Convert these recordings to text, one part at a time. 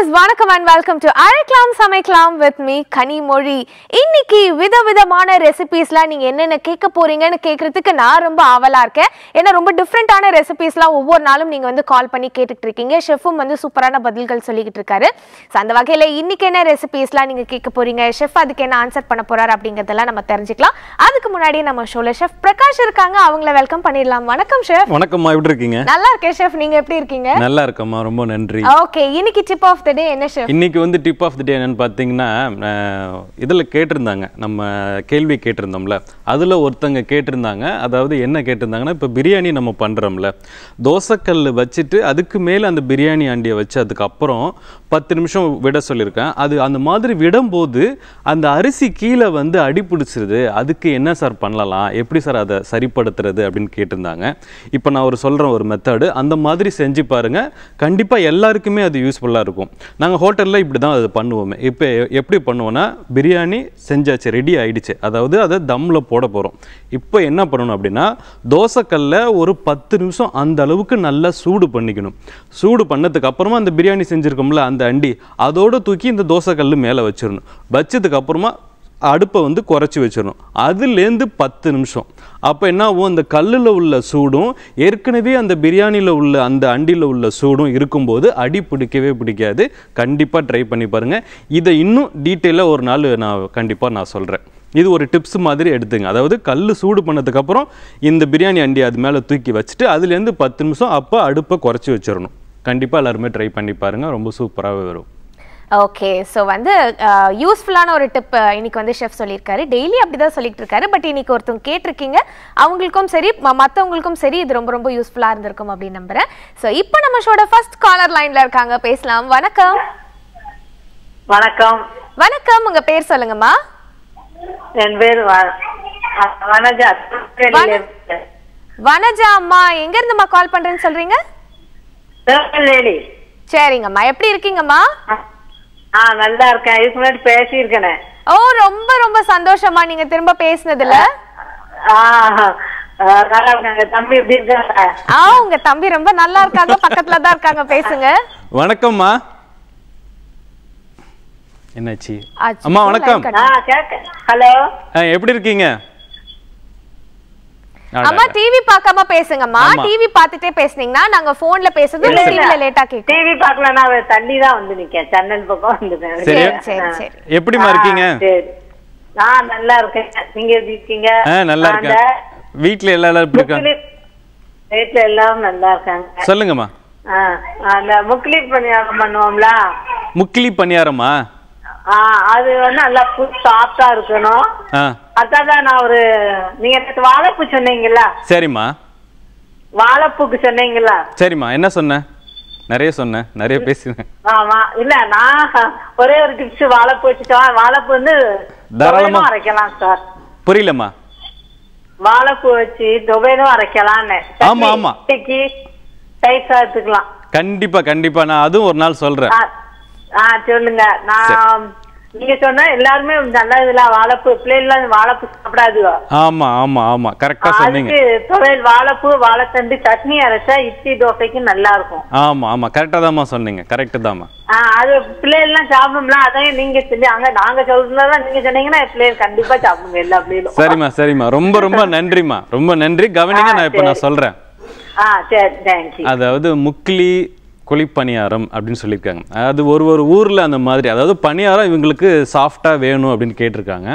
viewers வணக்கம் and welcome to சமைக்கலாம் with me இன்னைக்கு விதவிதமான ரெசிபீஸ்லாம் நீங்கள் என்னென்ன கேட்க போறீங்கன்னு கேட்குறதுக்கு நான் ரொம்ப ஆவலாக இருக்கேன் ஏன்னா ரொம்ப டிஃப்ரெண்ட்டான ஒவ்வொரு நாளும் நீங்கள் வந்து கால் பண்ணி கேட்டுட்டு இருக்கீங்க ஷெஃபும் வந்து சூப்பரான பதில்கள் சொல்லிக்கிட்டு இருக்காரு ஸோ அந்த வகையில் இன்னைக்கு என்ன ரெசிபீஸ்லாம் நீங்கள் கேட்க போறீங்க ஷெஃப் அதுக்கு என்ன ஆன்சர் பண்ண போறாரு அப்படிங்கிறதெல்லாம் நம்ம தெரிஞ்சுக்கலாம் அதுக்கு முன்னாடி நம்ம ஷெஃப் பிரகாஷ் இருக்காங்க அவங்கள வெல்கம் பண்ணிடலாம் வணக்கம் ஷெஃப் எப்படி இருக்கீங்க நல்லா இருக்கேன் ஷெஃப் நீங்கள் எப்படி இருக்கீங்க நல்லா இருக்கம்மா ரொம்ப நன்றி ஓகே இன்னைக்கு டிப் ஆஃப் டே என்ன ஷெஃப் இன்னைக்கு வந்து டிப் ஆஃப் த டே என்னன்னு பார்த்தீங்கன்னா இதில் கேட்டிருந்தாங்க நம்ம கேள்வி கேட்டிருந்தோம்ல அதில் ஒருத்தங்க கேட்டிருந்தாங்க அதாவது என்ன கேட்டிருந்தாங்கன்னா இப்போ பிரியாணி நம்ம பண்ணுறோம்ல தோசைக்கல் வச்சுட்டு அதுக்கு மேலே அந்த பிரியாணி ஆண்டியை வச்சு அதுக்கப்புறம் பத்து நிமிஷம் விட சொல்லியிருக்கேன் அது அந்த மாதிரி விடும்போது அந்த அரிசி கீழே வந்து அடிப்பிடிச்சிருது அதுக்கு என்ன சார் பண்ணலாம் எப்படி சார் அதை சரிப்படுத்துறது அப்படின்னு கேட்டிருந்தாங்க இப்போ நான் ஒரு சொல்கிறேன் ஒரு மெத்தடு அந்த மாதிரி செஞ்சு பாருங்கள் கண்டிப்பாக எல்லாருக்குமே அது யூஸ்ஃபுல்லாக இருக்கும் நாங்கள் ஹோட்டலில் இப்படி தான் அது பண்ணுவோமே இப்போ எப்படி பண்ணுவோன்னா பிரியாணி செஞ்சாச்சு ரெடி ஆகிடுச்சு அதாவது அதை தம்மில் போட போகிறோம் இப்போ என்ன பண்ணணும் அப்படின்னா தோசைக்கல்ல ஒரு பத்து நிமிஷம் அந்த அளவுக்கு நல்லா சூடு பண்ணிக்கணும் சூடு பண்ணதுக்கப்புறமா அந்த பிரியாணி செஞ்சுருக்கோம்ல அந்த அண்டி அதோடு தூக்கி இந்த தோசைக்கல் மேலே வச்சிடணும் வச்சதுக்கப்புறமா அடுப்பை வந்து குறைச்சி வச்சிடணும் அதுலேருந்து பத்து நிமிஷம் அப்போ என்ன ஆகும் அந்த கல்லில் உள்ள சூடும் ஏற்கனவே அந்த பிரியாணியில் உள்ள அந்த அண்டியில் உள்ள சூடும் இருக்கும்போது அடி பிடிக்கவே பிடிக்காது கண்டிப்பாக ட்ரை பண்ணி பாருங்கள் இதை இன்னும் டீட்டெயிலாக ஒரு நாள் நான் கண்டிப்பாக நான் சொல்கிறேன் இது ஒரு டிப்ஸ் மாதிரி எடுத்துங்க அதாவது கல் சூடு பண்ணதுக்கப்புறம் இந்த பிரியாணி அண்டி அது மேலே தூக்கி வச்சுட்டு அதுலேருந்து பத்து நிமிஷம் அப்போ அடுப்பை குறைச்சி வச்சிடணும் கண்டிப்பாக எல்லாருமே ட்ரை பண்ணி பாருங்கள் ரொம்ப சூப்பராகவே வரும் ஓகே ஸோ வந்து யூஸ்ஃபுல்லான uh, ஒரு டிப் uh, இன்னைக்கு வந்து ஷெஃப் சொல்லியிருக்காரு டெய்லி அப்படி தான் சொல்லிட்டு இருக்காரு பட் இன்னைக்கு ஒருத்தவங்க கேட்டிருக்கீங்க அவங்களுக்கும் சரி மற்றவங்களுக்கும் சரி இது ரொம்ப ரொம்ப யூஸ்ஃபுல்லாக இருந்திருக்கும் அப்படின்னு நம்புறேன் ஸோ இப்போ நம்ம ஷோட ஃபர்ஸ்ட் காலர் லைன்ல இருக்காங்க பேசலாம் வணக்கம் வணக்கம் வணக்கம் உங்க பேர் சொல்லுங்கம்மா என் பேர் வனஜா வனஜா அம்மா எங்க இருந்துமா கால் பண்றேன்னு சொல்றீங்க சரிங்கம்மா எப்படி இருக்கீங்கம்மா ஆ நல்லா இருக்கேன் இதுக்கு முன்னாடி பேசி பேசியிருக்கேனே ஓ ரொம்ப ரொம்ப சந்தோஷமா நீங்க திரும்ப பேசினதுல ஆ உங்க தம்பி ரொம்ப நல்லா இருக்காங்க பக்கத்துல தான் இருக்காங்க பேசுங்க வணக்கம்மா என்னாச்சு அம்மா வணக்கம் ஹலோ எப்படி இருக்கீங்க அம்மா டிவி பார்க்காம பேசுங்கம்மா டிவி பார்த்துட்டே பேசுனீங்கன்னா நாங்க போன்ல பேசுறது டிவில லேட்டா கேக்கு டிவி பார்க்கல நான் தண்ணி தான் வந்து நிக்கேன் சேனல் பக்கம் வந்து சரி சரி எப்படிமா இருக்கீங்க நான் நல்லா இருக்கேன் நீங்க எப்படி இருக்கீங்க நல்லா இருக்கேன் வீட்ல எல்லாரும் நல்லா இருக்காங்க வீட்ல எல்லாரும் நல்லா இருக்காங்க சொல்லுங்கம்மா அந்த முக்லி பணியாரம் பண்ணுவோம்ல முக்லி பணியாரமா அது வந்து நல்லா புது சாஃப்டா இருக்கணும் அதான் நான் ஒரு நீங்க வாழைப்பூ சொன்னீங்கல்ல சரிம்மா வாழைப்பூக்கு சொன்னீங்கல்ல சரிம்மா என்ன சொன்ன நிறைய சொன்னேன் நிறைய பேசினேன் ஆமா இல்ல நான் ஒரே ஒரு டிப்ஸ் வாழைப்பூ வச்சுட்டோம் வாழைப்பூ வந்து தாராளமா அரைக்கலாம் சார் புரியலம்மா வாழைப்பூ வச்சு தொகையிலும் அரைக்கலாம்னு ஆமா ஆமா தயிர் சாத்துக்கலாம் கண்டிப்பா கண்டிப்பா நான் அதுவும் ஒரு நாள் சொல்றேன் ஆஹ் சொல்லுங்க நான் நீங்க சொன்னா எல்லாருமே நல்லா இதுல வாழைப்பு பிள்ளைகள் வாழைப்பு சாப்பிடாது ஆமா ஆமா ஆமா கரெக்டா சொன்னீங்க துவையல் வாழைப்பூ வாழைத்தண்டு சட்னி அரைச்சா இட்லி தோசைக்கு நல்லா இருக்கும் ஆமா ஆமா கரெக்டா தாமா சொன்னீங்க கரெக்ட் தாமா அது பிள்ளைகள்லாம் சாப்பிடும்ல அதான் நீங்க சொல்லி அங்க நாங்க சொல்றதா நீங்க சொன்னீங்கன்னா பிள்ளைகள் கண்டிப்பா சாப்பிடுங்க எல்லா பிள்ளைகளும் சரிம்மா சரிம்மா ரொம்ப ரொம்ப நன்றிம்மா ரொம்ப நன்றி கவனிங்க நான் இப்ப நான் சொல்றேன் அதாவது முக்லி குழிப்பணியாரம் அப்படின்னு சொல்லியிருக்காங்க அது ஒரு ஒரு ஊரில் அந்த மாதிரி அதாவது பணியாரம் இவங்களுக்கு சாஃப்டாக வேணும் அப்படின்னு கேட்டிருக்காங்க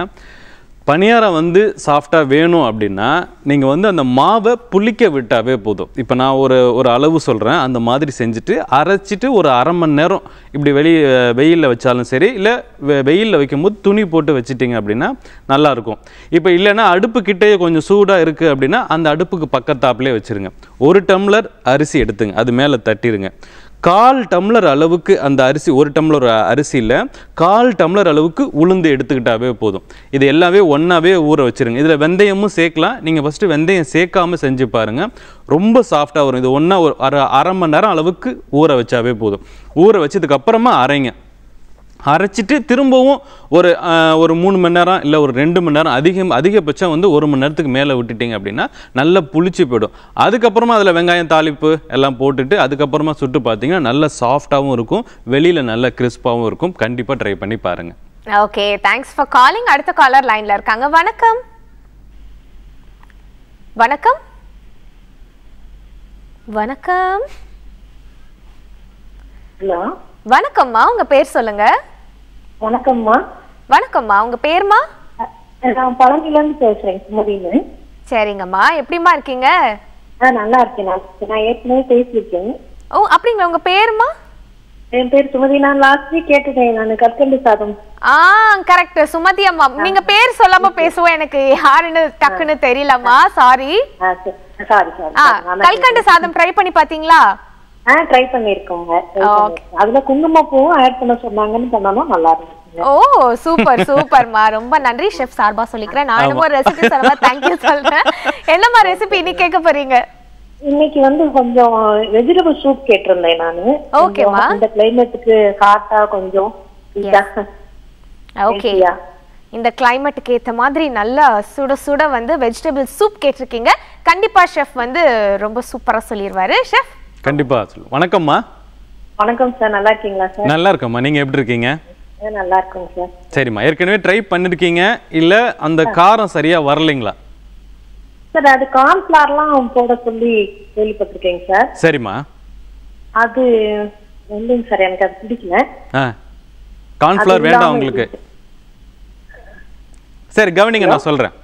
பணியாரம் வந்து சாஃப்டாக வேணும் அப்படின்னா நீங்கள் வந்து அந்த மாவை புளிக்க விட்டாவே போதும் இப்போ நான் ஒரு ஒரு அளவு சொல்கிறேன் அந்த மாதிரி செஞ்சுட்டு அரைச்சிட்டு ஒரு அரை மணி நேரம் இப்படி வெளியே வெயிலில் வச்சாலும் சரி இல்லை வெ வெயிலில் வைக்கும்போது துணி போட்டு வச்சிட்டிங்க அப்படின்னா நல்லாயிருக்கும் இப்போ இல்லைன்னா அடுப்பு கிட்டேயே கொஞ்சம் சூடாக இருக்குது அப்படின்னா அந்த அடுப்புக்கு பக்கத்தாப்புலேயே வச்சுருங்க ஒரு டம்ளர் அரிசி எடுத்துங்க அது மேலே தட்டிடுங்க கால் டம்ளர் அளவுக்கு அந்த அரிசி ஒரு டம்ளர் அரிசியில் கால் டம்ளர் அளவுக்கு உளுந்து எடுத்துக்கிட்டாவே போதும் இது எல்லாமே ஒன்றாவே ஊற வச்சுருங்க இதில் வெந்தயமும் சேர்க்கலாம் நீங்கள் ஃபஸ்ட்டு வெந்தயம் சேர்க்காமல் செஞ்சு பாருங்கள் ரொம்ப சாஃப்டாக வரும் இது ஒன்றா ஒரு அரை அரை மணி நேரம் அளவுக்கு ஊற வச்சாவே போதும் ஊற வச்சதுக்கப்புறமா அரைங்க அரைச்சிட்டு திரும்பவும் ஒரு ஒரு மூணு மணி நேரம் இல்லை ஒரு ரெண்டு மணி நேரம் அதிகம் அதிகபட்சம் வந்து ஒரு மணி நேரத்துக்கு மேலே விட்டுட்டிங்க அப்படின்னா நல்லா புளிச்சு போயிடும் அதுக்கப்புறமா அதில் வெங்காயம் தாளிப்பு எல்லாம் போட்டுட்டு அதுக்கப்புறமா சுட்டு பார்த்தீங்கன்னா நல்லா சாஃப்டாகவும் இருக்கும் வெளியில் நல்லா கிறிஸ்பாகவும் இருக்கும் கண்டிப்பாக ட்ரை பண்ணி பாருங்கள் ஓகே தேங்க்ஸ் ஃபார் காலிங் அடுத்த காலர் லைனில் இருக்காங்க வணக்கம் வணக்கம் வணக்கம் ஹலோ வணக்கம்மா உங்க பேர் சொல்லுங்க வணக்கம்மா வணக்கம்மா உங்க பேருமா நான் பழனில இருந்து பேசுறேன் சுமதினு சரிங்கம்மா எப்படிமா இருக்கீங்க நல்லா இருக்கேன் நான் ஏற்கனவே பேசியிருக்கேன் ஓ அப்படிங்களா உங்க பேருமா என் பேர் சுமதி நான் லாஸ்ட் வீக் கேட்டுட்டேன் நான் கற்கண்டு சாதம் ஆ கரெக்ட் சுமதி அம்மா நீங்க பேர் சொல்லாம பேசுவோம் எனக்கு யாருன்னு டக்குன்னு தெரியலம்மா சாரி சாரி சாரி கல்கண்டு சாதம் ட்ரை பண்ணி பாத்தீங்களா ஆ ட்ரை பண்ணிருக்காங்க அதுல குங்குமப்பூவும் ஆட் பண்ண சொன்னாங்கன்னு சொன்னாலும் நல்லா இருக்கும் ஓ சூப்பர் சூப்பர்மா ரொம்ப நன்றி ஷெஃப் சார்பா சொல்லிக்கிறேன் நானும் ஒரு ரெசிபி சார்பா யூ சொல்றேன் என்னமா ரெசிபி இன்னைக்கு கேட்க போறீங்க இன்னைக்கு வந்து கொஞ்சம் வெஜிடபிள் சூப் கேட்டிருந்தேன் நானு ஓகேமா இந்த கிளைமேட்டுக்கு ஹாட்டா கொஞ்சம் ஓகே இந்த கிளைமேட்டுக்கு ஏத்த மாதிரி நல்லா சுட சுட வந்து வெஜிடபிள் சூப் கேட்டிருக்கீங்க கண்டிப்பா ஷெஃப் வந்து ரொம்ப சூப்பரா சொல்லிடுவாரு ஷெஃப் கண்டிப்பா சொல்லு வணக்கம்மா வணக்கம் சார் நல்லா இருக்கீங்களா சார் நல்லா இருக்கம்மா நீங்க எப்படி இருக்கீங்க நல்லா இருக்கும் சார் சரிம்மா ஏற்கனவே ட்ரை பண்ணிருக்கீங்க இல்ல அந்த காரம் சரியா வரலைங்களா சார் அது கார்ன்ஃப்ளவர்லாம் போட சொல்லி கேள்விப்பட்டிருக்கேங்க சார் சரிம்மா அது இல்லைங்க சார் எனக்கு அது பிடிக்கல கார்ன்ஃப்ளவர் வேண்டாம் உங்களுக்கு சரி கவனிங்க நான் சொல்றேன்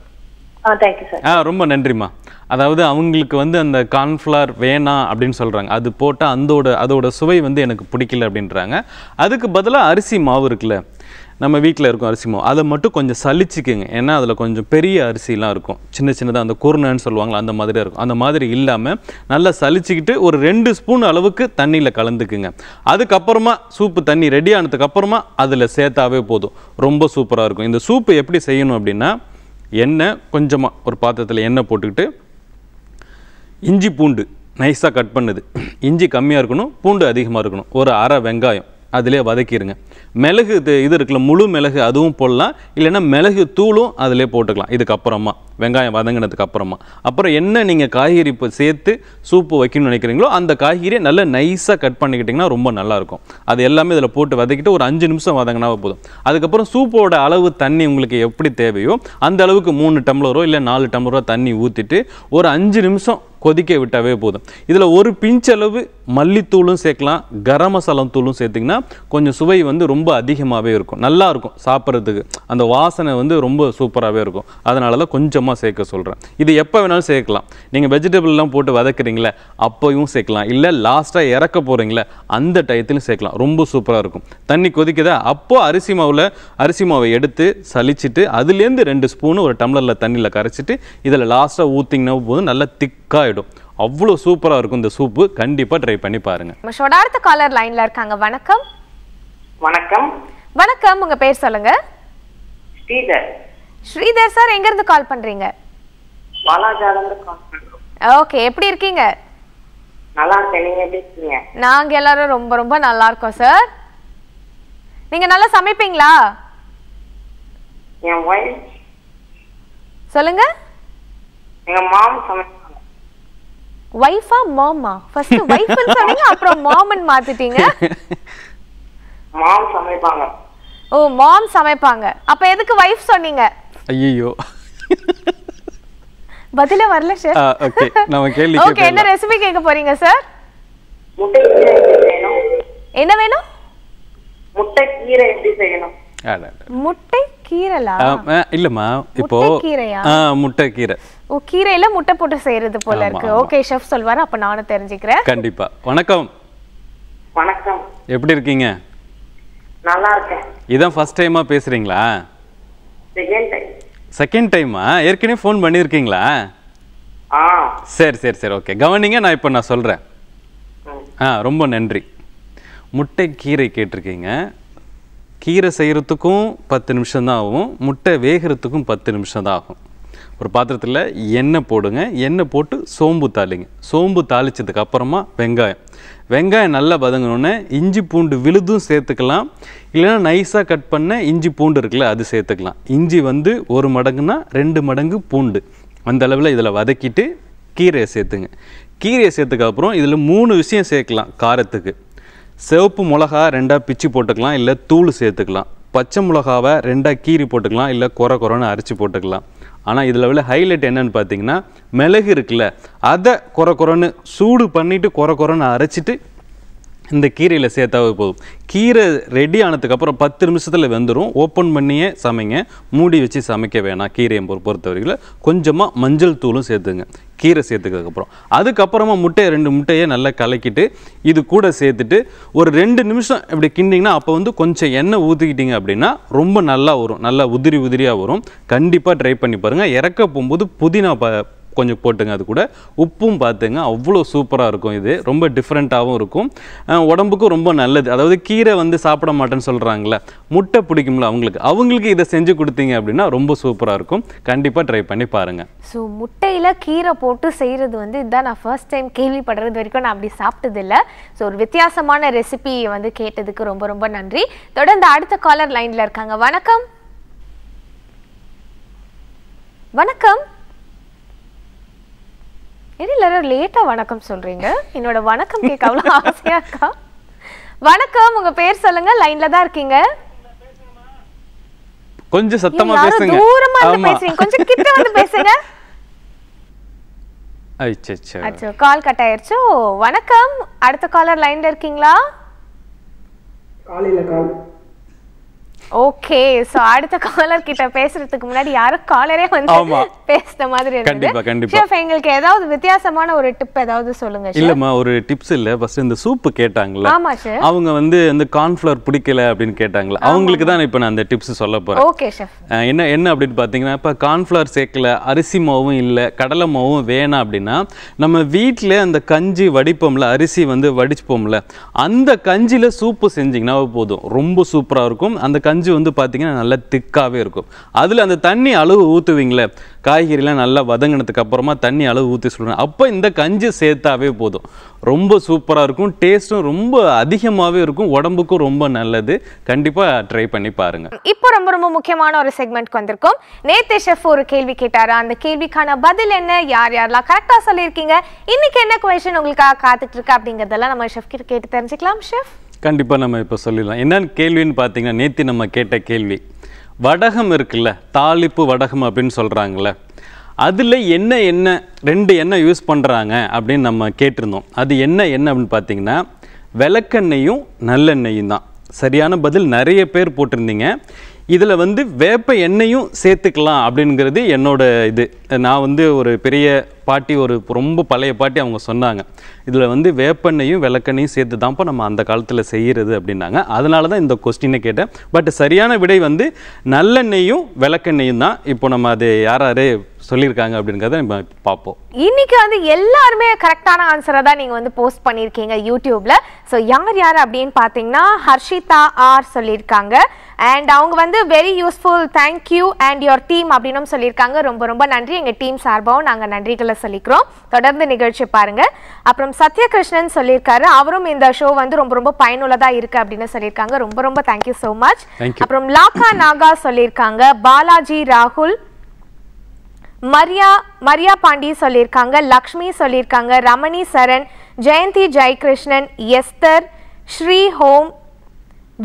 ஆ ரொம்ப நன்றிம்மா அதாவது அவங்களுக்கு வந்து அந்த கார்ன்ஃப்ளவர் வேணாம் அப்படின்னு சொல்கிறாங்க அது போட்டால் அந்தோட அதோட சுவை வந்து எனக்கு பிடிக்கல அப்படின்றாங்க அதுக்கு பதிலாக அரிசி மாவு இருக்குல்ல நம்ம வீட்டில் இருக்கும் அரிசி மாவு அதை மட்டும் கொஞ்சம் சளிச்சிக்குங்க ஏன்னா அதில் கொஞ்சம் பெரிய அரிசிலாம் இருக்கும் சின்ன சின்னதாக அந்த குருணன்னு சொல்லுவாங்களா அந்த மாதிரி இருக்கும் அந்த மாதிரி இல்லாமல் நல்லா சலிச்சிக்கிட்டு ஒரு ரெண்டு ஸ்பூன் அளவுக்கு தண்ணியில் கலந்துக்குங்க அதுக்கப்புறமா சூப்பு தண்ணி ரெடி ஆனதுக்கப்புறமா அதில் சேர்த்தாவே போதும் ரொம்ப சூப்பராக இருக்கும் இந்த சூப்பு எப்படி செய்யணும் அப்படின்னா எண்ணெய் கொஞ்சமாக ஒரு பாத்திரத்தில் எண்ணெய் போட்டுக்கிட்டு இஞ்சி பூண்டு நைஸாக கட் பண்ணுது இஞ்சி கம்மியாக இருக்கணும் பூண்டு அதிகமாக இருக்கணும் ஒரு அரை வெங்காயம் அதிலே வதக்கிடுங்க மிளகு இது இது இருக்குல்ல முழு மிளகு அதுவும் போடலாம் இல்லைன்னா மிளகு தூளும் அதிலே போட்டுக்கலாம் இதுக்கப்புறமா வெங்காயம் வதங்கினதுக்கு அப்புறமா அப்புறம் என்ன நீங்கள் காய்கறி இப்போ சேர்த்து சூப்பு வைக்கணும்னு நினைக்கிறீங்களோ அந்த காய்கறியை நல்லா நைஸாக கட் பண்ணிக்கிட்டிங்கன்னா ரொம்ப நல்லாயிருக்கும் அது எல்லாமே இதில் போட்டு வதக்கிட்டு ஒரு அஞ்சு நிமிஷம் வதங்கினா போதும் அதுக்கப்புறம் சூப்போட அளவு தண்ணி உங்களுக்கு எப்படி தேவையோ அந்த அளவுக்கு மூணு டம்ளரோ இல்லை நாலு டம்ளரோ தண்ணி ஊற்றிட்டு ஒரு அஞ்சு நிமிஷம் கொதிக்க விட்டாவே போதும் இதில் ஒரு பிஞ்சளவு மல்லித்தூளும் சேர்க்கலாம் கரம் மசாலம் தூளும் சேர்த்திங்கன்னா கொஞ்சம் சுவை வந்து ரொம்ப அதிகமாகவே இருக்கும் நல்லா இருக்கும் சாப்பிட்றதுக்கு அந்த வாசனை வந்து ரொம்ப சூப்பராகவே இருக்கும் அதனால தான் கொஞ்சமாக சேர்க்க சொல்கிறேன் இது எப்போ வேணாலும் சேர்க்கலாம் நீங்கள் வெஜிடபிள்லாம் போட்டு வதக்குறீங்களே அப்போயும் சேர்க்கலாம் இல்லை லாஸ்ட்டாக இறக்க போகிறீங்களே அந்த டயத்திலும் சேர்க்கலாம் ரொம்ப சூப்பராக இருக்கும் தண்ணி கொதிக்குதா அப்போது அரிசி மாவில் அரிசி மாவை எடுத்து சலிச்சுட்டு அதுலேருந்து ரெண்டு ஸ்பூனு ஒரு டம்ளரில் தண்ணியில் கரைச்சிட்டு இதில் லாஸ்ட்டாக ஊற்றிங்கன்னா போதும் நல்லா திக்காக ஆகிடும் அவ்வளோ சூப்பராக இருக்கும் இந்த சூப்பு கண்டிப்பாக ட்ரை பண்ணி பாருங்க நம்ம ஷொடார்த்த காலர் லைனில் இருக்காங்க வணக்கம் வணக்கம் வணக்கம் உங்கள் பேர் சொல்லுங்க ஸ்ரீதர் ஸ்ரீதர் சார் இருந்து கால் பண்றீங்க ஓகே எப்படி இருக்கீங்க நல்லா இருக்கேன் நாங்க எல்லாரும் ரொம்ப ரொம்ப நல்லா இருக்கோம் சார் நீங்க நல்லா சமைப்பீங்களா சொல்லுங்க எங்க மாம் சமைப்பேன் ஒய்ஃபா மாமா ஃபர்ஸ்ட் வைஃப் சொன்னீங்க அப்புறம் மாமன் மாத்திட்டீங்க மாம் சமைப்பாங்க ஓ மாம் சமைப்பாங்க அப்ப எதுக்கு வைஃப் சொன்னீங்க ஐயோ பதில வரல சார் ஓகே நாம கேள்வி ஓகே என்ன ரெசிபி கேட்க போறீங்க சார் முட்டை என்ன வேணும் முட்டை கீரை எப்படி செய்யணும் முட்டை கீரைலா இல்லம்மா இப்போ முட்டை கீரை ஓ கீரையில முட்டை போட்டு செய்யறது போல இருக்கு ஓகே ஷெஃப் சொல்வாரு அப்ப நானும் தெரிஞ்சுக்கிறேன் கண்டிப்பா வணக்கம் வணக்கம் எப்படி இருக்கீங்க நல்லா இருக்கேன் இதான் ஃபர்ஸ்ட் டைமா பேசுறீங்களா செகண்ட் டைமா ஏற்கனவே ஃபோன் பண்ணியிருக்கீங்களா சரி சரி சரி ஓகே கவனிங்க நான் இப்போ நான் சொல்கிறேன் ஆ ரொம்ப நன்றி முட்டை கீரை கேட்டிருக்கீங்க கீரை செய்கிறதுக்கும் பத்து நிமிஷம் தான் ஆகும் முட்டை வேகிறதுக்கும் பத்து நிமிஷம் தான் ஆகும் ஒரு பாத்திரத்தில் எண்ணெய் போடுங்க எண்ணெய் போட்டு சோம்பு தாளிங்க சோம்பு தாளித்ததுக்கு அப்புறமா வெங்காயம் வெங்காயம் நல்லா பதங்கணுன்னே இஞ்சி பூண்டு விழுதும் சேர்த்துக்கலாம் இல்லைன்னா நைஸாக கட் பண்ண இஞ்சி பூண்டு இருக்குல்ல அது சேர்த்துக்கலாம் இஞ்சி வந்து ஒரு மடங்குனா ரெண்டு மடங்கு பூண்டு அந்த அளவில் இதில் வதக்கிட்டு கீரையை சேர்த்துங்க கீரையை சேர்த்துக்கப்புறம் அப்புறம் இதில் மூணு விஷயம் சேர்க்கலாம் காரத்துக்கு சிவப்பு மிளகா ரெண்டாக பிச்சு போட்டுக்கலாம் இல்லை தூள் சேர்த்துக்கலாம் பச்சை மிளகாவை ரெண்டாக கீறி போட்டுக்கலாம் இல்லை குறை குறைன்னு அரைச்சி போட்டுக்கலாம் ஆனால் இதில் உள்ள ஹைலைட் என்னென்னு பார்த்தீங்கன்னா மிளகு இருக்குல்ல அதை குறை குறைன்னு சூடு பண்ணிவிட்டு குறை குறைன்னு அரைச்சிட்டு இந்த கீரையில் சேர்த்தாவே போதும் கீரை ரெடி ஆனதுக்கப்புறம் பத்து நிமிஷத்தில் வெந்துடும் ஓப்பன் பண்ணியே சமைங்க மூடி வச்சு சமைக்க வேணாம் கீரையை பொறுத்த வரைக்கும் கொஞ்சமாக மஞ்சள் தூளும் சேர்த்துங்க கீரை சேர்த்துக்கிறதுக்கப்புறம் அதுக்கப்புறமா முட்டையை ரெண்டு முட்டையை நல்லா கலக்கிட்டு இது கூட சேர்த்துட்டு ஒரு ரெண்டு நிமிஷம் இப்படி கிண்டிங்கன்னா அப்போ வந்து கொஞ்சம் எண்ணெய் ஊற்றிக்கிட்டிங்க அப்படின்னா ரொம்ப நல்லா வரும் நல்லா உதிரி உதிரியாக வரும் கண்டிப்பாக ட்ரை பண்ணி பாருங்கள் இறக்க போகும்போது புதினா ப கொஞ்சம் போட்டுங்க அது கூட உப்பும் பார்த்துங்க அவ்வளோ சூப்பராக இருக்கும் இது ரொம்ப டிஃப்ரெண்ட்டாகவும் இருக்கும் உடம்புக்கும் ரொம்ப நல்லது அதாவது கீரை வந்து சாப்பிட மாட்டேன்னு சொல்கிறாங்களே முட்டை பிடிக்கும்ல அவங்களுக்கு அவங்களுக்கு இதை செஞ்சு கொடுத்தீங்க அப்படின்னா ரொம்ப சூப்பராக இருக்கும் கண்டிப்பாக ட்ரை பண்ணி பாருங்கள் ஸோ முட்டையில் கீரை போட்டு செய்கிறது வந்து இதுதான் நான் ஃபர்ஸ்ட் டைம் கேள்விப்படுறது வரைக்கும் நான் அப்படி சாப்பிட்டதில்லை ஸோ ஒரு வித்தியாசமான ரெசிபி வந்து கேட்டதுக்கு ரொம்ப ரொம்ப நன்றி தொடர்ந்து அடுத்த காலர் லைனில் இருக்காங்க வணக்கம் வணக்கம் எல்லாரும் லேட்டா வணக்கம் சொல்றீங்க என்னோட வணக்கம் கேட்க அவ்வளவு ஆசையா இருக்கா வணக்கம் உங்க பேர் சொல்லுங்க லைன்ல தான் இருக்கீங்க கொஞ்சம் சத்தமா பேசுங்க தூரமா இருந்து பேசுறீங்க கொஞ்சம் கிட்ட வந்து பேசுங்க அச்சோ கால் கட் ஆயிருச்சு வணக்கம் அடுத்த காலர் லைன்ல இருக்கீங்களா காலையில கால் ஓகே சோ அடுத்த காலர் கிட்ட பேசுறதுக்கு முன்னாடி யாரும் காலரே வந்து பேசுற மாதிரி இருக்கு கண்டிப்பா கண்டிப்பா எங்களுக்கு ஏதாவது வித்தியாசமான ஒரு டிப் ஏதாவது சொல்லுங்க இல்லம்மா ஒரு டிப்ஸ் இல்ல ஃபர்ஸ்ட் இந்த சூப் கேட்டாங்கல ஆமா ஷெஃப் அவங்க வந்து இந்த கார்ன்ஃப்ளவர் பிடிக்கல அப்படின்னு கேட்டாங்கல அவங்களுக்கு தான் இப்ப நான் அந்த டிப்ஸ் சொல்ல போறேன் ஓகே ஷெஃப் என்ன என்ன அப்படினு பாத்தீங்கன்னா இப்போ கார்ன்ஃப்ளவர் சேக்கல அரிசி மாவும் இல்ல கடலை மாவும் வேணாம் அப்படினா நம்ம வீட்ல அந்த கஞ்சி வடிப்போம்ல அரிசி வந்து வடிச்சுப்போம்ல அந்த கஞ்சில சூப் செஞ்சீங்கனா போதும் ரொம்ப சூப்பரா இருக்கும் அந்த கஞ்சி பஞ்சு வந்து பார்த்தீங்கன்னா நல்லா திக்காகவே இருக்கும் அதில் அந்த தண்ணி அளவு ஊற்றுவீங்களே காய்கறிலாம் நல்லா வதங்கினதுக்கு அப்புறமா தண்ணி அளவு ஊற்றி சொல்லுவேன் அப்போ இந்த கஞ்சி சேர்த்தாவே போதும் ரொம்ப சூப்பராக இருக்கும் டேஸ்ட்டும் ரொம்ப அதிகமாகவே இருக்கும் உடம்புக்கும் ரொம்ப நல்லது கண்டிப்பாக ட்ரை பண்ணி பாருங்கள் இப்போ ரொம்ப ரொம்ப முக்கியமான ஒரு செக்மெண்ட் வந்திருக்கோம் நேத்து ஷெஃப் ஒரு கேள்வி கேட்டார் அந்த கேள்விக்கான பதில் என்ன யார் யாரெல்லாம் கரெக்டாக சொல்லியிருக்கீங்க இன்னைக்கு என்ன கொஷின் உங்களுக்காக காத்துட்டு இருக்கு அப்படிங்கிறதெல்லாம் நம்ம ஷெஃப் கிட்ட கேட்டு தெரிஞ்சுக்கலாம் ஷெஃப் கண்டிப்பாக நம்ம இப்போ சொல்லிடலாம் என்னென்னு கேள்வின்னு பார்த்தீங்கன்னா நேற்று நம்ம கேட்ட கேள்வி வடகம் இருக்குல்ல தாளிப்பு வடகம் அப்படின்னு சொல்கிறாங்களே அதில் என்ன என்ன ரெண்டு எண்ணெய் யூஸ் பண்ணுறாங்க அப்படின்னு நம்ம கேட்டிருந்தோம் அது என்ன என்ன அப்படின்னு பார்த்தீங்கன்னா விளக்கெண்ணெயும் நல்லெண்ணெயும் தான் சரியான பதில் நிறைய பேர் போட்டிருந்தீங்க இதில் வந்து வேப்ப எண்ணெயும் சேர்த்துக்கலாம் அப்படிங்கிறது என்னோட இது நான் வந்து ஒரு பெரிய பாட்டி ஒரு ரொம்ப பழைய பாட்டி அவங்க சொன்னாங்க இதில் வந்து வேப்பெண்ணையும் விளக்கெண்ணையும் சேர்த்து தான்ப்பா நம்ம அந்த காலத்தில் செய்கிறது அப்படின்னாங்க அதனால தான் இந்த கொஸ்டினை கேட்டேன் பட் சரியான விடை வந்து நல்லெண்ணெயும் விளக்கெண்ணையும் தான் இப்போ நம்ம அது யார் யார் சொல்லியிருக்காங்க அப்படிங்கிறத நம்ம பார்ப்போம் இன்னைக்கு வந்து எல்லாருமே கரெக்டான ஆன்சரை தான் நீங்கள் வந்து போஸ்ட் பண்ணியிருக்கீங்க யூடியூப்ல ஸோ யார் யார் அப்படின்னு பார்த்தீங்கன்னா ஹர்ஷிதா ஆர் சொல்லியிருக்காங்க அண்ட் அவங்க வந்து very useful thank you and your team அப்படின்னும் சொல்லியிருக்காங்க ரொம்ப ரொம்ப நன்றி எங்கள் டீம் சார்பாகவும் நாங்கள் நன்றிகளை சொல்லிக்கிறோம் தொடர்ந்து நிகழ்ச்சி பாருங்க அப்புறம் சத்யகிருஷ்ணன் சொல்லியிருக்காரு அவரும் இந்த ஷோ வந்து ரொம்ப ரொம்ப பயனுள்ளதா இருக்கு அப்படின்னு சொல்லியிருக்காங்க ரொம்ப ரொம்ப தேங்க்யூ சோ மச் அப்புறம் லாக்கா நாகா சொல்லியிருக்காங்க பாலாஜி ராகுல் மரியா மரியா பாண்டி சொல்லியிருக்காங்க லக்ஷ்மி சொல்லியிருக்காங்க ரமணி சரண் ஜெயந்தி ஜெயகிருஷ்ணன் எஸ்தர் ஸ்ரீ ஹோம்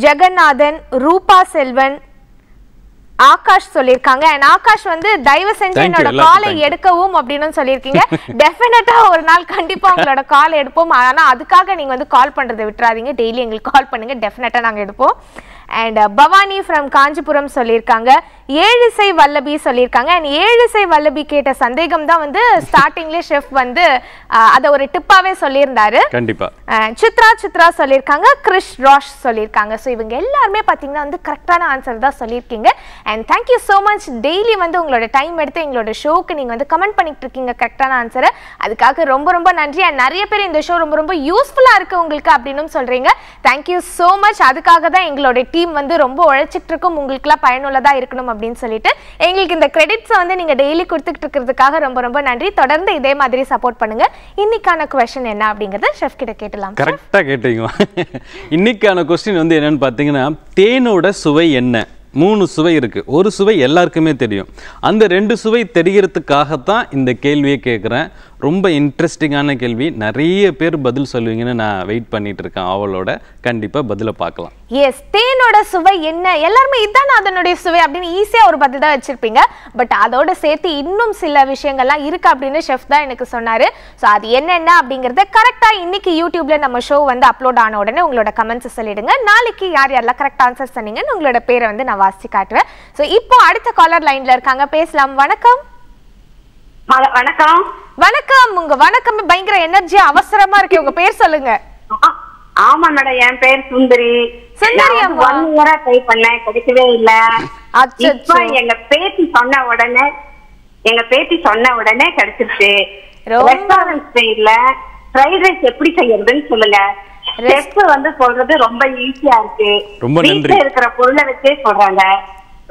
ஜெகநாதன் ரூபா செல்வன் ஆகாஷ் சொல்லிருக்காங்க அண்ட் ஆகாஷ் வந்து தயவு செஞ்சு என்னோட காலை எடுக்கவும் அப்படின்னு சொல்லியிருக்கீங்க டெஃபினட்டா ஒரு நாள் கண்டிப்பா உங்களோட கால் எடுப்போம் ஆனா அதுக்காக நீங்க வந்து கால் பண்றதை விட்டுறாதீங்க டெய்லி எங்களுக்கு கால் பண்ணுங்க டெஃபினட்டா நாங்க எடுப்போம் and uh, Bhavani from Kanchipuram சொல்லியிருக்காங்க ஏழிசை வல்லபி சொல்லியிருக்காங்க அண்ட் ஏழுசை வல்லபி கேட்ட சந்தேகம் தான் வந்து ஸ்டார்டிங்ல ஷெஃப் வந்து அதை ஒரு டிப்பாவே சொல்லியிருந்தாரு கண்டிப்பா சித்ரா சித்ரா சொல்லியிருக்காங்க கிறிஷ் ராஷ் சொல்லியிருக்காங்க ஸோ இவங்க எல்லாருமே பார்த்தீங்கன்னா வந்து கரெக்டான ஆன்சர் தான் சொல்லியிருக்கீங்க and thank you so much daily வந்து உங்களோட டைம் எடுத்து எங்களோட ஷோக்கு நீங்கள் வந்து கமெண்ட் பண்ணிட்டு இருக்கீங்க கரெக்டான ஆன்சரை அதுக்காக ரொம்ப ரொம்ப நன்றி அண்ட் நிறைய பேர் இந்த ஷோ ரொம்ப ரொம்ப யூஸ்ஃபுல்லாக இருக்குது உங்களுக்கு அப்படின்னு சொல்கிறீங்க தேங்க்யூ ஸோ மச் அதுக்காக தான் எங்களோட டீம் வந்து ரொம்ப உழைச்சிட்டு இருக்கும் உங்களுக்குலாம் பயனுள்ளதாக இருக்கணும் அப்படின்னு சொல்லிட்டு எங்களுக்கு இந்த கிரெடிட்ஸை வந்து நீங்கள் டெய்லி கொடுத்துட்டு இருக்கிறதுக்காக ரொம்ப ரொம்ப நன்றி தொடர்ந்து இதே மாதிரி சப்போர்ட் பண்ணுங்க இன்னைக்கான கொஸ்டின் என்ன அப்படிங்கிறத ஷெஃப் கிட்ட கேட்டலாம் கரெக்டாக கேட்டீங்க இன்னைக்கான கொஸ்டின் வந்து என்னன்னு பார்த்தீங்கன்னா தேனோட சுவை என்ன மூணு சுவை இருக்குது ஒரு சுவை எல்லாருக்குமே தெரியும் அந்த ரெண்டு சுவை தெரிகிறதுக்காகத்தான் இந்த கேள்வியை கேட்குறேன் ரொம்ப இன்ட்ரெஸ்டிங்கான கேள்வி நிறைய பேர் பதில் சொல்லுவீங்கன்னு நான் வெயிட் பண்ணிட்டு இருக்கேன் அவளோட கண்டிப்பாக பதிலை பார்க்கலாம் எஸ் தேனோட சுவை என்ன எல்லாருமே இதான் அதனுடைய சுவை அப்படின்னு ஈஸியாக ஒரு பதில் தான் வச்சிருப்பீங்க பட் அதோட சேர்த்து இன்னும் சில விஷயங்கள்லாம் இருக்கு அப்படின்னு ஷெஃப் தான் எனக்கு சொன்னார் ஸோ அது என்னென்ன அப்படிங்கறத கரெக்டாக இன்னைக்கு யூடியூப்ல நம்ம ஷோ வந்து அப்லோட் ஆன உடனே உங்களோட கமெண்ட்ஸை சொல்லிடுங்க நாளைக்கு யார் யாரெல்லாம் கரெக்ட் ஆன்சர் சொன்னீங்கன்னு உங்களோட பேரை வந்து நான் வாசி காட்டுவேன் ஸோ இப்போ அடுத்த காலர் லைன்ல இருக்காங்க பேசலாம் வணக்கம் வணக்கம் வணக்கம் உங்க வணக்கம் பயங்கர எனர்ஜி அவசரமா இருக்கு உங்க பேர் சொல்லுங்க ஆமா மேடம் என் பேர் சுந்தரி சுந்தரி ஒன் இயரா ட்ரை பண்ணேன் கிடைக்கவே இல்ல இப்ப எங்க பேத்தி சொன்ன உடனே எங்க பேத்தி சொன்ன உடனே கிடைச்சிருச்சு ரெஸ்டாரண்ட் ஸ்டைல்ல ஃப்ரைட் ரைஸ் எப்படி செய்யறதுன்னு சொல்லுங்க செஃப் வந்து சொல்றது ரொம்ப ஈஸியா இருக்கு ரொம்ப இருக்கிற பொருளை வச்சே சொல்றாங்க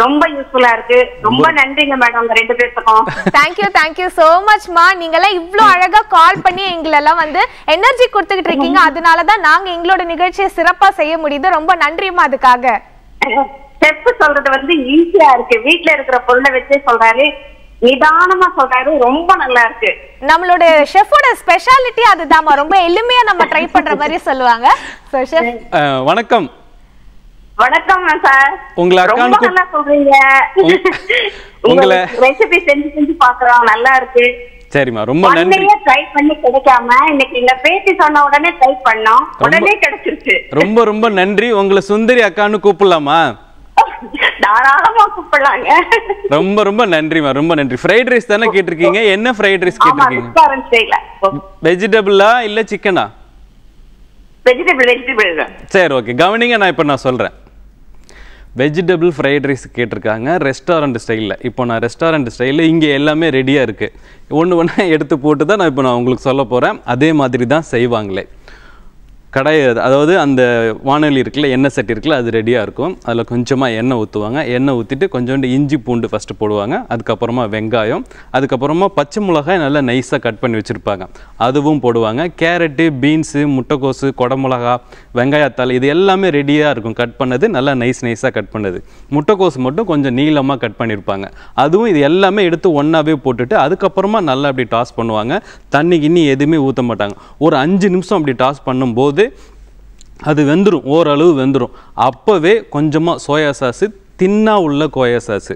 ரொம்ப யூஸ்ஃபுல்லா இருக்கு ரொம்ப நன்றிங்க மேடம் ரெண்டு பேருக்கும் தேங்க்யூ தேங்க்யூ சோ மச் மா நீங்க எல்லாம் இவ்ளோ அழகா கால் பண்ணி எங்களெல்லாம் வந்து எனர்ஜி கொடுத்துக்கிட்டு இருக்கீங்க அதனாலதான் நாங்க எங்களோட நிகழ்ச்சியை சிறப்பா செய்ய முடியுது ரொம்ப நன்றிமா அதுக்காக ஸ்டெப் சொல்றது வந்து ஈஸியா இருக்கு வீட்ல இருக்கிற பொருளை வச்சே சொல்றாரு நிதானமா சொல்றாரு ரொம்ப நல்லா இருக்கு நம்மளோட ஷெஃபோட ஸ்பெஷாலிட்டி அதுதாமா ரொம்ப எளிமையா நம்ம ட்ரை பண்ற மாதிரி சொல்லுவாங்க வணக்கம் வணக்கம் சார் உங்களை அக்கானுக்கு நல்லா சொல்றீங்க உங்களை ரெசிபி செஞ்சு செஞ்சு பாக்குறோம் நல்லா இருக்கு சரிம்மா ரொம்ப நன்றி ட்ரை பண்ணி கிடைக்காம இன்னைக்கு இந்த பேசி சொன்ன உடனே ட்ரை பண்ணோம் உடனே கிடைச்சிருச்சு ரொம்ப ரொம்ப நன்றி உங்களை சுந்தரி அக்கான்னு கூப்பிடலாமா தாராளமா கூப்பிடலாங்க ரொம்ப ரொம்ப நன்றிமா ரொம்ப நன்றி ஃப்ரைட் ரைஸ் தானே கேட்டிருக்கீங்க என்ன ஃப்ரைட் ரைஸ் கேட்டிருக்கீங்க வெஜிடபிளா இல்ல சிக்கனா வெஜிடபிள் வெஜிடபிள் சரி ஓகே கவனிங்க நான் இப்ப நான் சொல்றேன் வெஜிடபிள் ஃப்ரைட் ரைஸ் கேட்டிருக்காங்க ரெஸ்டாரண்ட் ஸ்டைலில் இப்போ நான் ரெஸ்டாரண்ட் ஸ்டைலில் இங்கே எல்லாமே ரெடியாக இருக்குது ஒன்று ஒன்று எடுத்து போட்டு தான் நான் இப்போ நான் உங்களுக்கு சொல்ல போகிறேன் அதே மாதிரி தான் செய்வாங்களே கடை அதாவது அந்த வானொலி இருக்குல்ல எண்ணெய் செட் இருக்குல்ல அது ரெடியாக இருக்கும் அதில் கொஞ்சமாக எண்ணெய் ஊற்றுவாங்க எண்ணெய் ஊற்றிட்டு கொஞ்சோண்டு இஞ்சி பூண்டு ஃபஸ்ட்டு போடுவாங்க அதுக்கப்புறமா வெங்காயம் அதுக்கப்புறமா பச்சை மிளகாய் நல்லா நைஸாக கட் பண்ணி வச்சுருப்பாங்க அதுவும் போடுவாங்க கேரட்டு பீன்ஸு முட்டைக்கோசு குடமிளகா வெங்காயத்தாள் இது எல்லாமே ரெடியாக இருக்கும் கட் பண்ணது நல்லா நைஸ் நைஸாக கட் பண்ணது முட்டைக்கோசு மட்டும் கொஞ்சம் நீளமாக கட் பண்ணியிருப்பாங்க அதுவும் இது எல்லாமே எடுத்து ஒன்றாவே போட்டுட்டு அதுக்கப்புறமா நல்லா அப்படி டாஸ் பண்ணுவாங்க தண்ணி கிண்ணி எதுவுமே ஊற்ற மாட்டாங்க ஒரு அஞ்சு நிமிஷம் அப்படி டாஸ் பண்ணும்போது வந்து அது வெந்துடும் ஓரளவு வெந்துடும் அப்போவே கொஞ்சமாக சோயா சாஸு தின்னாக உள்ள கோயா சாஸு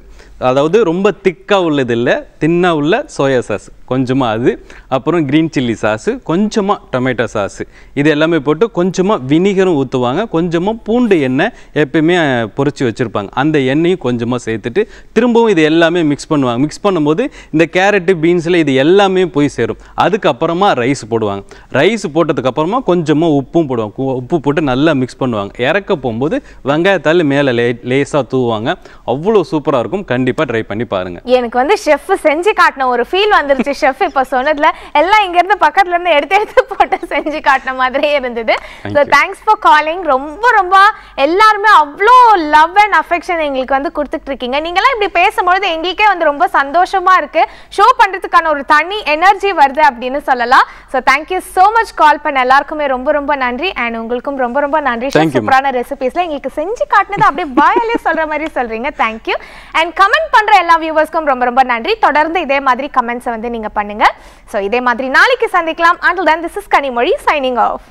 அதாவது ரொம்ப திக்காக உள்ளது இல்லை தின்னாக உள்ள சோயா சாஸ் கொஞ்சமாக அது அப்புறம் க்ரீன் சில்லி சாஸு கொஞ்சமாக டொமேட்டோ சாஸு இது எல்லாமே போட்டு கொஞ்சமாக வினிகரும் ஊற்றுவாங்க கொஞ்சமாக பூண்டு எண்ணெய் எப்பயுமே பொறிச்சு வச்சுருப்பாங்க அந்த எண்ணெயும் கொஞ்சமாக சேர்த்துட்டு திரும்பவும் இது எல்லாமே மிக்ஸ் பண்ணுவாங்க மிக்ஸ் பண்ணும்போது இந்த கேரட்டு பீன்ஸில் இது எல்லாமே போய் சேரும் அதுக்கப்புறமா ரைஸ் போடுவாங்க ரைஸ் போட்டதுக்கப்புறமா கொஞ்சமாக உப்பும் போடுவாங்க உப்பு போட்டு நல்லா மிக்ஸ் பண்ணுவாங்க இறக்க போகும்போது வெங்காயத்தால் மேலே லே லேசாக தூவாங்க அவ்வளோ சூப்பராக இருக்கும் கண்டிப்பாக ட்ரை பண்ணி பாருங்கள் எனக்கு வந்து செஃப் செஞ்சு காட்டின ஒரு ஃபீல் வந்துருச்சு ஷெஃப் இப்போ சொன்னதுல எல்லாம் இங்கேருந்து இருந்து எடுத்து எடுத்து போட்டு செஞ்சு காட்டின மாதிரியே இருந்தது ஸோ தேங்க்ஸ் ஃபார் காலிங் ரொம்ப ரொம்ப எல்லாருமே அவ்வளோ லவ் அண்ட் அஃபெக்ஷன் எங்களுக்கு வந்து கொடுத்துட்டு இருக்கீங்க நீங்களாம் இப்படி பேசும்பொழுது எங்களுக்கே வந்து ரொம்ப சந்தோஷமா இருக்கு ஷோ பண்றதுக்கான ஒரு தனி எனர்ஜி வருது அப்படின்னு சொல்லலாம் so thank you so much call பண்ண எல்லாருக்குமே ரொம்ப ரொம்ப நன்றி அண்ட் உங்களுக்கும் ரொம்ப ரொம்ப நன்றி சூப்பரான ரெசிபிஸில் எங்களுக்கு செஞ்சு காட்டினது அப்படியே பாயாலே சொல்ற மாதிரி சொல்கிறீங்க தேங்க்யூ அண்ட் கமெண்ட் பண்ற எல்லா வியூவர்ஸ்க்கும் ரொம்ப ரொம்ப நன்றி தொடர்ந்து இதே மாதிரி கமெண்ட்ஸை வந்து நீங்க பண்ணுங்க பண்ணுங்க ஸோ இதே மாதிரி நாளைக்கு சந்திக்கலாம் until then this is Kanimozhi signing of